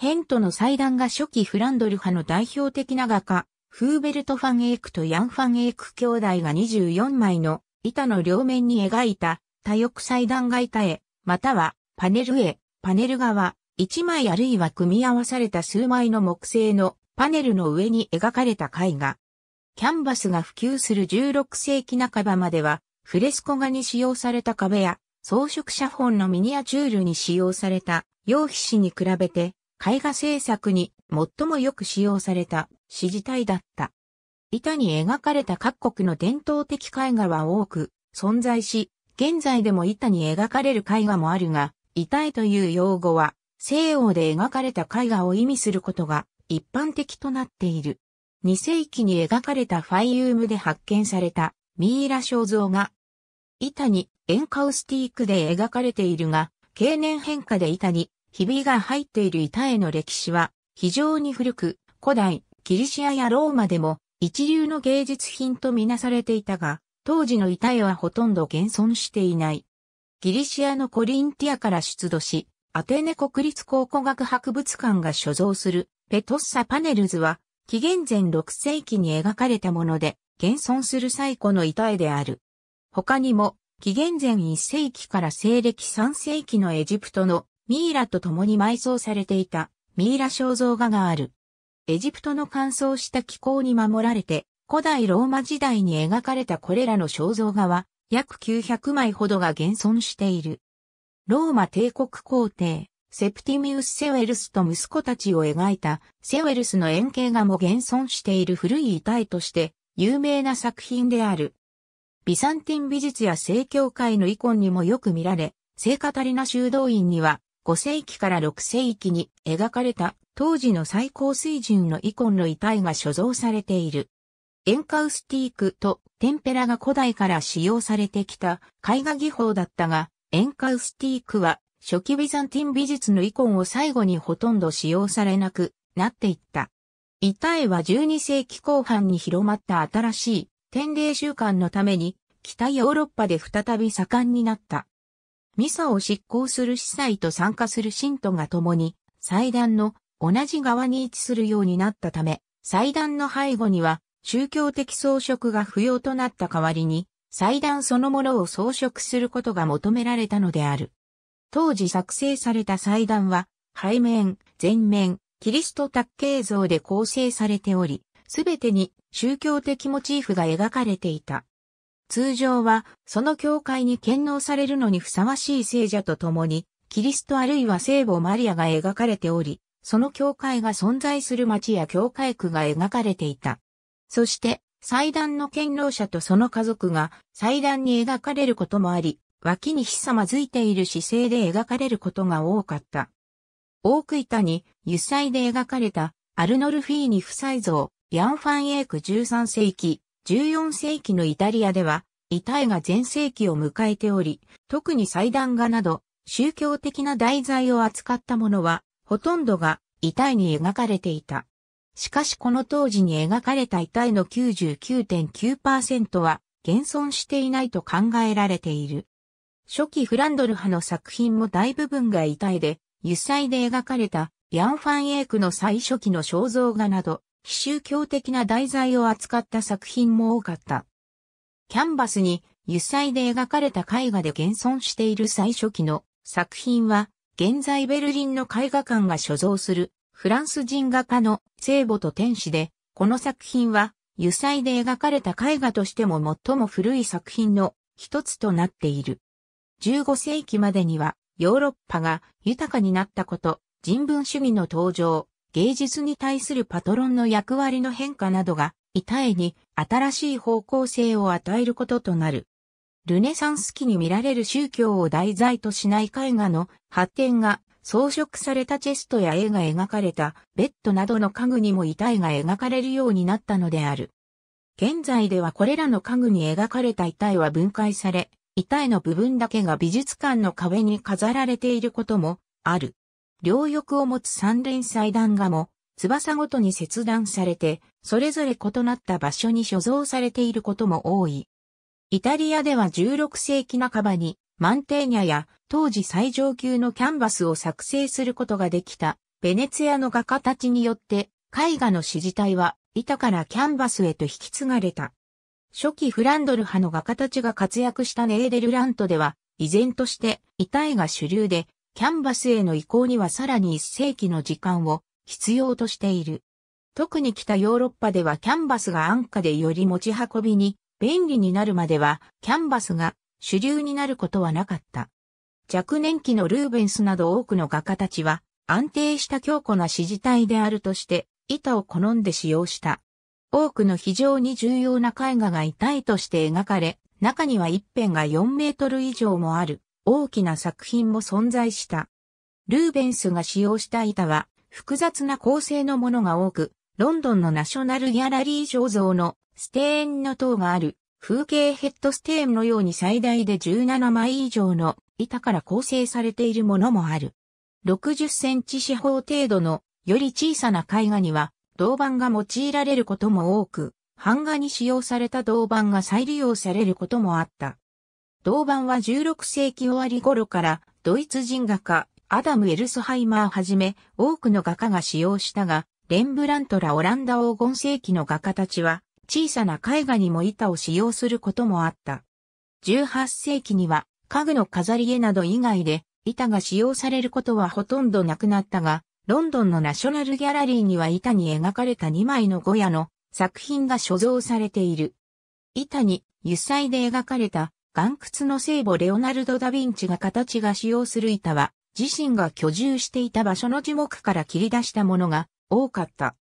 ヘントの祭壇が初期フランドル派の代表的な画家、フーベルト・ファン・エイクとヤン・ファン・エイク兄弟が24枚の板の両面に描いた多翼祭壇が板へ、またはパネルへ、パネル側、1枚あるいは組み合わされた数枚の木製のパネルの上に描かれた絵画。キャンバスが普及する16世紀半ばまでは、フレスコ画に使用された壁や装飾写本のミニアチュールに使用された用皮紙に比べて絵画制作に最もよく使用された指示体だった。板に描かれた各国の伝統的絵画は多く存在し、現在でも板に描かれる絵画もあるが、板絵という用語は西洋で描かれた絵画を意味することが一般的となっている。2世紀に描かれたファイユームで発見されたミイラ肖像画。板にエンカウスティークで描かれているが、経年変化で板にひびが入っている板絵の歴史は非常に古く、古代、ギリシアやローマでも一流の芸術品とみなされていたが、当時の板絵はほとんど現存していない。ギリシアのコリンティアから出土し、アテネ国立考古学博物館が所蔵するペトッサパネルズは、紀元前6世紀に描かれたもので、現存する最古の板絵である。他にも、紀元前1世紀から西暦3世紀のエジプトのミイラと共に埋葬されていたミイラ肖像画がある。エジプトの乾燥した気候に守られて、古代ローマ時代に描かれたこれらの肖像画は、約900枚ほどが現存している。ローマ帝国皇帝、セプティミウス・セウェルスと息子たちを描いたセウェルスの円形画も現存している古い遺体として有名な作品である。ビサンティン美術や正教会の遺恨にもよく見られ、聖カタリナ修道院には5世紀から6世紀に描かれた当時の最高水準のイコンの遺体が所蔵されている。エンカウスティークとテンペラが古代から使用されてきた絵画技法だったが、エンカウスティークは初期ビザンティン美術のイコンを最後にほとんど使用されなくなっていった。遺体は12世紀後半に広まった新しい天霊習慣のために北ヨーロッパで再び盛んになった。ミサを執行する司祭と参加する信徒が共に、祭壇の同じ側に位置するようになったため、祭壇の背後には宗教的装飾が不要となった代わりに、祭壇そのものを装飾することが求められたのである。当時作成された祭壇は、背面、前面、キリスト卓形像で構成されており、すべてに宗教的モチーフが描かれていた。通常は、その教会に献納されるのにふさわしい聖者と共に、キリストあるいは聖母マリアが描かれており、その教会が存在する町や教会区が描かれていた。そして、祭壇の権能者とその家族が祭壇に描かれることもあり、脇にひさまずいている姿勢で描かれることが多かった。大久板に油彩で描かれたアルノルフィーニ夫妻像、ヤンファンエーク13世紀、14世紀のイタリアでは、遺体が全盛期を迎えており、特に祭壇画など、宗教的な題材を扱ったものは、ほとんどが遺体に描かれていた。しかしこの当時に描かれた遺体の99.9%は、現存していないと考えられている。初期フランドル派の作品も大部分が遺体で、油彩で描かれた、ヤンファンエイクの最初期の肖像画など、非宗教的な題材を扱った作品も多かった。キャンバスに油彩で描かれた絵画で現存している最初期の作品は、現在ベルリンの絵画館が所蔵するフランス人画家の聖母と天使で、この作品は油彩で描かれた絵画としても最も古い作品の一つとなっている。15世紀までにはヨーロッパが豊かになったこと、人文主義の登場、芸術に対するパトロンの役割の変化などが、板絵に新しい方向性を与えることとなる。ルネサンス期に見られる宗教を題材としない絵画の発展が装飾されたチェストや絵が描かれたベッドなどの家具にも板絵が描かれるようになったのである。現在ではこれらの家具に描かれた板絵は分解され、板絵の部分だけが美術館の壁に飾られていることもある。両翼を持つ三連祭壇画も、翼ごとに切断されて、それぞれ異なった場所に所蔵されていることも多い。イタリアでは16世紀半ばに、マンテーニャや当時最上級のキャンバスを作成することができた、ベネツィアの画家たちによって、絵画の支持体は、板からキャンバスへと引き継がれた。初期フランドル派の画家たちが活躍したネーデルラントでは、依然として、遺体が主流で、キャンバスへの移行にはさらに一世紀の時間を必要としている。特に北ヨーロッパではキャンバスが安価でより持ち運びに便利になるまではキャンバスが主流になることはなかった。若年期のルーベンスなど多くの画家たちは安定した強固な支持体であるとして板を好んで使用した。多くの非常に重要な絵画が板絵として描かれ、中には一辺が4メートル以上もある大きな作品も存在した。ルーベンスが使用した板は複雑な構成のものが多く、ロンドンのナショナルギャラリー肖像のステーンの塔がある風景ヘッドステーンのように最大で17枚以上の板から構成されているものもある。60センチ四方程度のより小さな絵画には銅板が用いられることも多く、版画に使用された銅板が再利用されることもあった。銅版は16世紀終わり頃からドイツ人画家アダム・エルスハイマーはじめ多くの画家が使用したが、レンブラントらオランダ黄金世紀の画家たちは小さな絵画にも板を使用することもあった。18世紀には家具の飾り絵など以外で板が使用されることはほとんどなくなったが、ロンドンのナショナルギャラリーには板に描かれた2枚のゴヤの作品が所蔵されている。板に油彩で描かれた岩窟の聖母レオナルド・ダ・ヴィンチが形が使用する板は、自身が居住していた場所の樹木から切り出したものが多かった。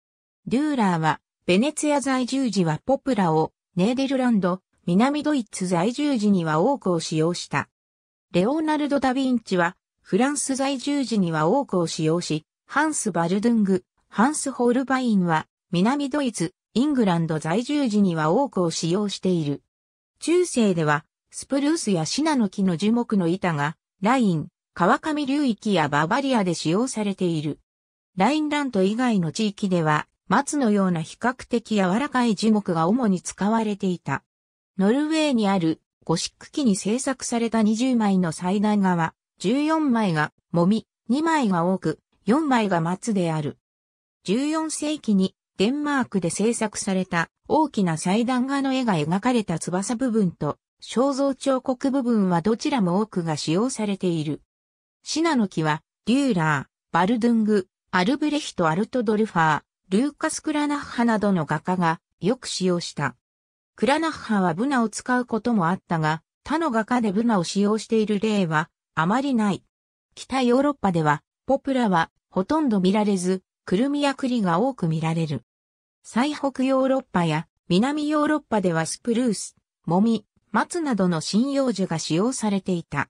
デューラーは、ベネツィア在住時はポプラを、ネーデルランド、南ドイツ在住時には多くを使用した。レオナルド・ダ・ヴィンチは、フランス在住時には多くを使用し、ハンス・バルドゥング、ハンス・ホールバインは、南ドイツ、イングランド在住時には多くを使用している。中世では、スプルースやシナノキの樹木の板が、ライン、川上流域やババリアで使用されている。ラインラント以外の地域では、松のような比較的柔らかい樹木が主に使われていた。ノルウェーにあるゴシック期に製作された20枚の祭壇画は、14枚がもみ、2枚が多く、4枚が松である。14世紀にデンマークで制作された大きな祭壇画の絵が描かれた翼部分と肖像彫刻部分はどちらも多くが使用されている。シナノキは、デューラー、バルドゥング、アルブレヒト・アルトドルファー、ルーカス・クラナッハなどの画家がよく使用した。クラナッハはブナを使うこともあったが、他の画家でブナを使用している例はあまりない。北ヨーロッパでは、ポプラはほとんど見られず、クルミや栗が多く見られる。最北ヨーロッパや南ヨーロッパではスプルース、モミ、松などの針葉樹が使用されていた。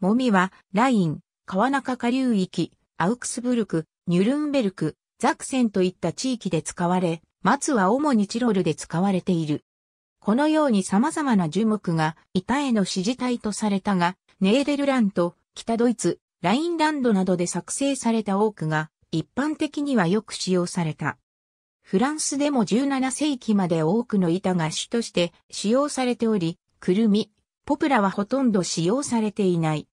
もみは、ライン、川中下流域、アウクスブルク、ニュルンベルク、ザクセンといった地域で使われ、松は主にチロルで使われている。このように様々な樹木が板への支持体とされたが、ネーデルラント、北ドイツ、ラインランドなどで作成された多くが、一般的にはよく使用された。フランスでも17世紀まで多くの板が主として使用されており、くるみ、ポプラはほとんど使用されていない。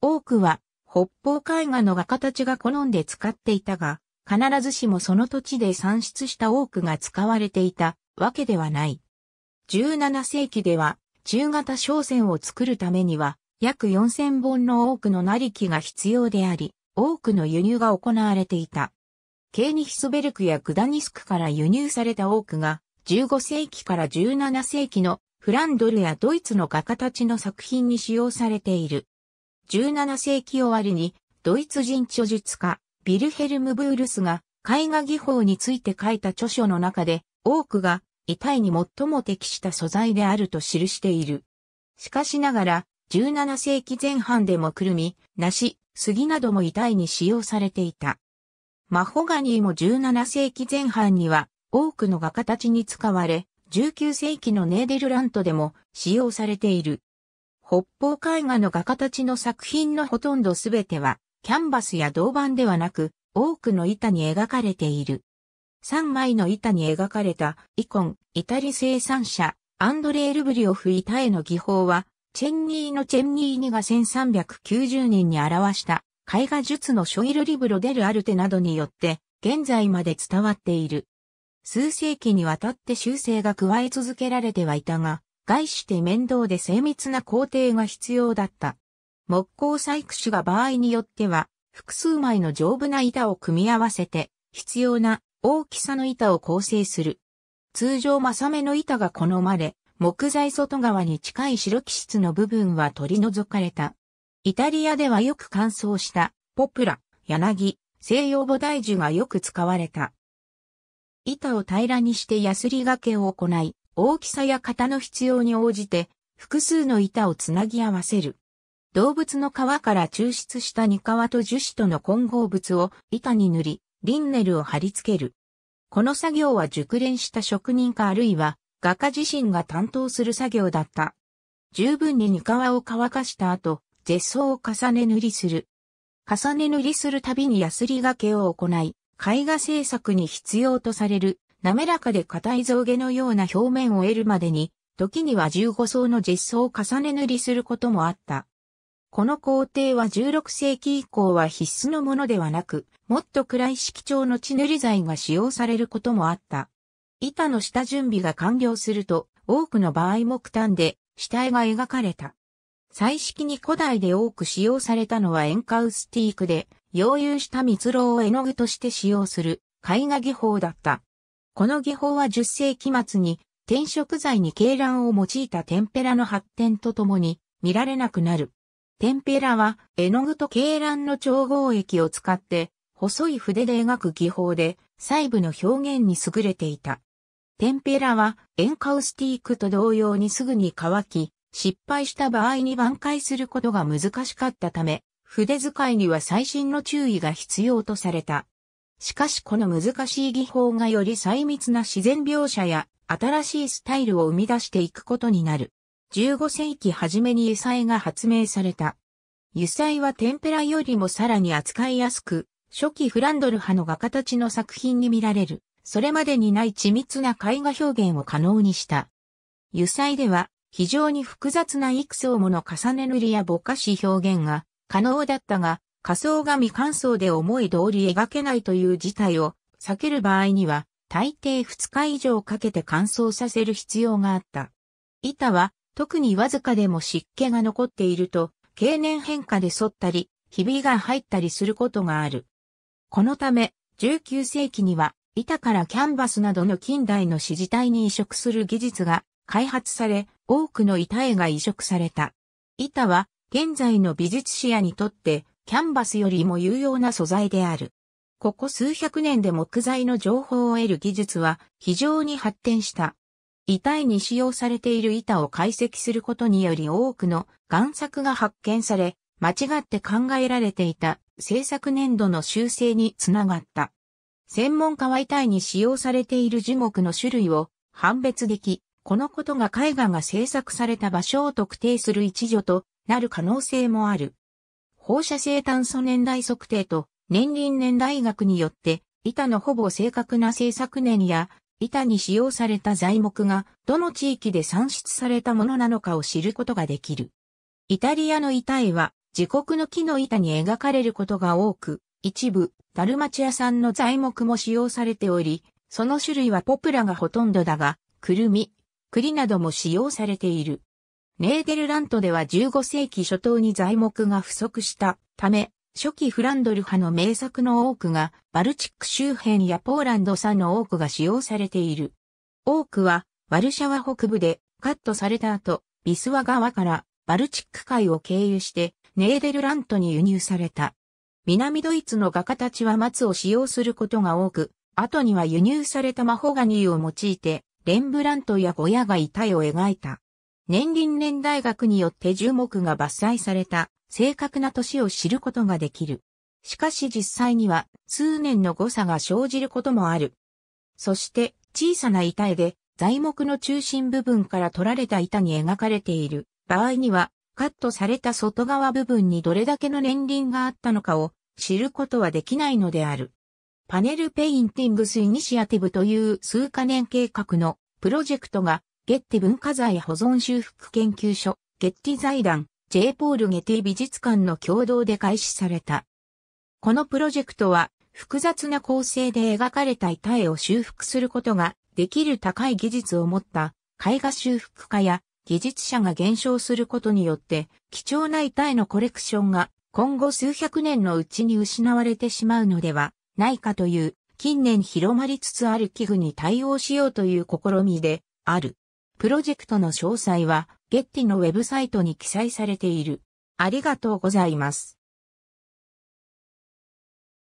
多くは北方絵画の画家たちが好んで使っていたが、必ずしもその土地で産出した多くが使われていたわけではない。17世紀では中型商船を作るためには約4000本の多くの成木が必要であり、多くの輸入が行われていた。ケーニヒソベルクやグダニスクから輸入された多くが15世紀から17世紀のフランドルやドイツの画家たちの作品に使用されている。17世紀終わりに、ドイツ人著述家、ビルヘルム・ブールスが絵画技法について書いた著書の中で、多くが遺体に最も適した素材であると記している。しかしながら、17世紀前半でもくるみ、梨、杉なども遺体に使用されていた。マホガニーも17世紀前半には多くの画家たちに使われ、19世紀のネーデルラントでも使用されている。北方絵画の画家たちの作品のほとんどすべては、キャンバスや銅板ではなく、多くの板に描かれている。3枚の板に描かれた、イコン、イタリ生産者、アンドレールブリオフ板への技法は、チェンニーのチェンニーニが1390年に表した絵画術のショイルリブロデルアルテなどによって現在まで伝わっている。数世紀にわたって修正が加え続けられてはいたが、概して面倒で精密な工程が必要だった。木工採掘士が場合によっては、複数枚の丈夫な板を組み合わせて、必要な大きさの板を構成する。通常正めの板が好まれ、木材外側に近い白基質の部分は取り除かれた。イタリアではよく乾燥した、ポプラ、柳、西洋菩提樹がよく使われた。板を平らにしてヤスリ掛けを行い、大きさや型の必要に応じて、複数の板をつなぎ合わせる。動物の皮から抽出した煮皮と樹脂との混合物を板に塗り、リンネルを貼り付ける。この作業は熟練した職人かあるいは画家自身が担当する作業だった。十分に煮皮を乾かした後、絶層を重ね塗りする。重ね塗りするたびにヤスリ掛けを行い、絵画制作に必要とされる、滑らかで硬い象牙のような表面を得るまでに、時には15層の実装を重ね塗りすることもあった。この工程は16世紀以降は必須のものではなく、もっと暗い色調の地塗り剤が使用されることもあった。板の下準備が完了すると、多くの場合木炭で死体が描かれた。彩色に古代で多く使用されたのは塩化ウスティークで、溶融した蜜蝋を絵の具として使用する絵画技法だった。この技法は10世紀末に転色剤に鶏卵を用いたテンペラの発展とともに見られなくなる。テンペラは絵の具と鶏卵の調合液を使って細い筆で描く技法で細部の表現に優れていた。テンペラはエンカウスティークと同様にすぐに乾き、失敗した場合に挽回することが難しかったため、筆使いには細心の注意が必要とされた。しかしこの難しい技法がより細密な自然描写や新しいスタイルを生み出していくことになる。15世紀初めに油彩が発明された。油彩は天ペラよりもさらに扱いやすく、初期フランドル派の画家たちの作品に見られる、それまでにない緻密な絵画表現を可能にした。油彩では非常に複雑ないくもの重ね塗りやぼかし表現が可能だったが、仮想が未完走で思い通り描けないという事態を避ける場合には、大抵2日以上かけて乾燥させる必要があった。板は特にわずかでも湿気が残っていると、経年変化で反ったり、ひびが入ったりすることがある。このため、19世紀には、板からキャンバスなどの近代の支持体に移植する技術が開発され、多くの板絵が移植された。板は現在の美術史野にとってキャンバスよりも有用な素材である。ここ数百年で木材の情報を得る技術は非常に発展した。遺体に使用されている板を解析することにより多くの贋作が発見され、間違って考えられていた製作年度の修正につながった。専門家は遺体に使用されている樹木の種類を判別でき、このことが絵画が制作された場所を特定する一助となる可能性もある。放射性炭素年代測定と年輪年代学によって、板のほぼ正確な製作年や、板に使用された材木が、どの地域で産出されたものなのかを知ることができる。イタリアの板絵は、自国の木の板に描かれることが多く、一部、ダルマチア産の材木も使用されており、その種類はポプラがほとんどだが、クルミ、栗なども使用されている。ネーデルラントでは15世紀初頭に材木が不足したため、初期フランドル派の名作の多くが、バルチック周辺やポーランド産の多くが使用されている。多くは、ワルシャワ北部でカットされた後、ビスワ川からバルチック海を経由して、ネーデルラントに輸入された。南ドイツの画家たちは松を使用することが多く、後には輸入されたマホガニーを用いて、レンブラントやゴヤが遺体を描いた。年輪年大学によって樹木が伐採された正確な年を知ることができる。しかし実際には数年の誤差が生じることもある。そして小さな板絵で材木の中心部分から取られた板に描かれている場合にはカットされた外側部分にどれだけの年輪があったのかを知ることはできないのである。パネルペインティングスイニシアティブという数カ年計画のプロジェクトがゲッテ文化財保存修復研究所、ゲッティ財団、J. ポール・ゲティ美術館の共同で開始された。このプロジェクトは、複雑な構成で描かれた板絵を修復することができる高い技術を持った絵画修復家や技術者が減少することによって、貴重な板絵のコレクションが今後数百年のうちに失われてしまうのではないかという、近年広まりつつある器具に対応しようという試みである。プロジェクトの詳細は、ゲッティのウェブサイトに記載されている。ありがとうございます。